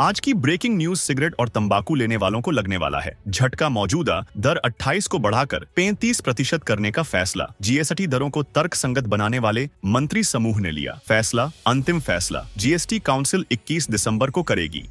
आज की breaking news cigarette और तंबाकू लेने वालों को लगने वाला है झटका मौजूदा दर 28 को बढ़ाकर 35 प्रतिशत करने का फैसला जीएसटी दरों को तर्क संगत बनाने वाले मंत्री समूह ने लिया फैसला अंतिम फैसला जीएसटी काउंसिल 21 दिसंबर को करेगी